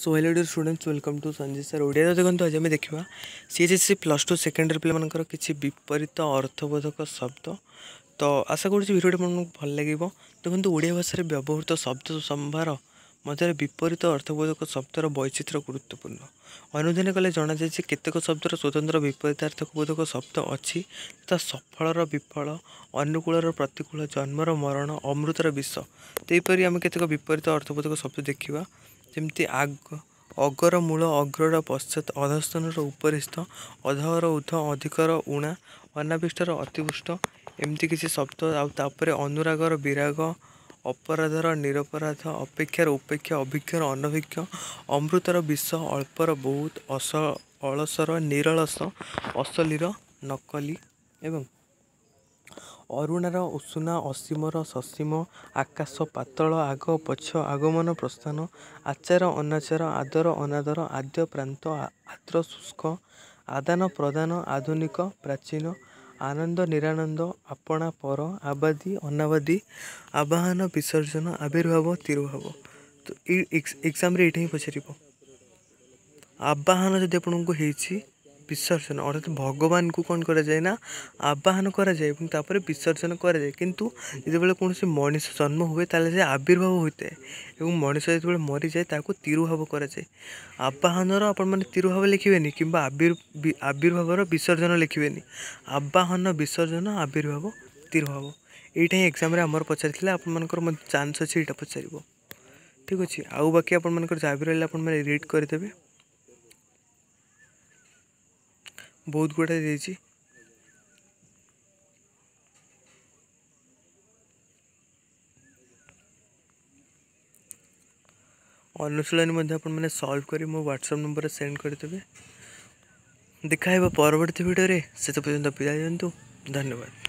show hello dear students welcome to Sanjay sir ଓଡ଼ିଆରେ ଦେଖନ୍ତୁ ଆଜି ଆମେ ଦେଖିବା C S S C plus two secondary ପିଲାମାନଙ୍କର କିଛି ବିପରୀତ ଅର୍ଥବୋଧକ ଶବ୍ଦ ତ ଆଶା କରୁଛି ଭିଡ଼ିଓଟି ଆପଣଙ୍କୁ ଭଲ ଲାଗିବ ଦେଖନ୍ତୁ ଓଡ଼ିଆ ଭାଷାରେ ବ୍ୟବହୃତ ଶବ୍ଦ ସମ୍ଭାର ମଧ୍ୟରେ ବିପରୀତ ଅର୍ଥବୋଧକ ଶବ୍ଦର ବୈଚିତ୍ର୍ୟ ଗୁରୁତ୍ୱପୂର୍ଣ୍ଣ ଅନୁଧ୍ୟାନ କଲେ ଜଣାଯାଇଛି କେତେକ ଶବ୍ଦର ସ୍ୱତନ୍ତ୍ର ବିପରୀତାର୍ଥକବୋଧକ ଶବ୍ଦ ଅଛି ତଥା ସଫଳର ବିଫଳ ଅନୁକୂଳର ପ୍ରତିକୂଳ ଜନ୍ମର ମରଣ ଅମୃତର ବିଷ ସେହିପରି ଆମେ କେତେକ ବିପରୀତ ଅର୍ଥବୋଧକ ଶବ୍ଦ ଦେଖିବା ଯେମିତି ଆଗ ଅଗର ମୂଳ ଅଗ୍ରର ପଶ୍ଚାତ୍ ଅଧସ୍ତନର ଉପରିସ୍ଥ ଅଧର ଉଧ ଅଧିକର ଊଣା ଅନାବିଷ୍ଟର ଅତିପୁଷ୍ଟ ଏମିତି କିଛି ଶବ୍ଦ ଆଉ ତା'ପରେ ଅନୁରାଗର ବିରାଗ ଅପରାଧର ନିରପରାଧ ଅପେକ୍ଷାର ଉପେକ୍ଷା ଅଭିଜ୍ଞର ଅନଭିଜ୍ଞ ଅମୃତର ବିଷ ଅଳ୍ପର ବହୁତ ଅସ ଅଳସର ନିରଳସ ଅସଲିର ନକଲି ଏବଂ ଅରୁଣାର ଉଷୁନା ଅସୀମର ସସୀମ ଆକାଶ ପାତଳ ଆଗ ପଛ ଆଗମନ ପ୍ରସ୍ଥାନ ଆଚାର ଅନାଚାର ଆଦର ଅନାଦର ଆଦ୍ୟ ପ୍ରାନ୍ତ ଆଦ୍ର ଶୁଷ୍କ ଆଦାନ ପ୍ରଦାନ ଆଧୁନିକ ପ୍ରାଚୀନ ଆନନ୍ଦ ନିରାନନ୍ଦ ଆପଣା ପର ଆବାଦୀ ଅନାବାଦୀ ଆବାହନ ବିସର୍ଜନ ଆବିର୍ଭାବ ତିରୁଭାବ ତ ଏଇ ଏକ୍ସାମ୍ରେ ଏଇଟା ହିଁ ପଚାରିବ ଆବାହନ ଯଦି ଆପଣଙ୍କୁ ହେଇଛି বিসর্জন অর্থাৎ ভগবানଙ୍କୁ କ'ଣ କରାଯାଏ ନା ଆବାହନ କରାଯାଏ ଏବଂ ତାପରେ ବିସର୍ଜନ କରାଯାଏ କିନ୍ତୁ ଯେତେବେଳେ କୌଣସି ମଣିଷ ଜନ୍ମ ହୁଏ ତାହେଲେ ସେ ଆବିର୍ଭାବ ହୋଇଥାଏ ଏବଂ ମଣିଷ ଯେତେବେଳେ ମରିଯାଏ ତାକୁ ତିରୁଭାବ କରାଯାଏ ଆବାହନର ଆପଣମାନେ ତିରୁଭାବ ଲେଖିବେନି କିମ୍ବା ଆବିର୍ଭାବର ବିସର୍ଜନ ଲେଖିବେନି ଆବାହନ ବିସର୍ଜନ ଆବିର୍ଭାବ ତିରୁଭାବ ଏଇଟା ହିଁ ଏକ୍ଜାମ୍ରେ ଆମର ପଚାରିଥିଲା ଆପଣମାନଙ୍କର ମଧ୍ୟ ଚାନ୍ସ ଅଛି ଏଇଟା ପଚାରିବ ଠିକ୍ ଅଛି ଆଉ ବାକି ଆପଣମାନଙ୍କର ଯାହା ବି ରହିଲେ ଆପଣମାନେ ରିଡ୍ କରିଦେବେ ବହୁତ ଗୁଡ଼ାଏ ଦେଇଛି ଅନୁଶୀଳନୀ ମଧ୍ୟ ଆପଣମାନେ ସଲ୍ଭ କରି ମୋ ହ୍ୱାଟ୍ସଆପ୍ ନମ୍ବରରେ ସେଣ୍ଡ କରିଦେବେ ଦେଖା ହେବ ପରବର୍ତ୍ତୀ ଭିଡ଼ିଓରେ ସେତେ ପର୍ଯ୍ୟନ୍ତ ବିଦାୟ ଦିଅନ୍ତୁ ଧନ୍ୟବାଦ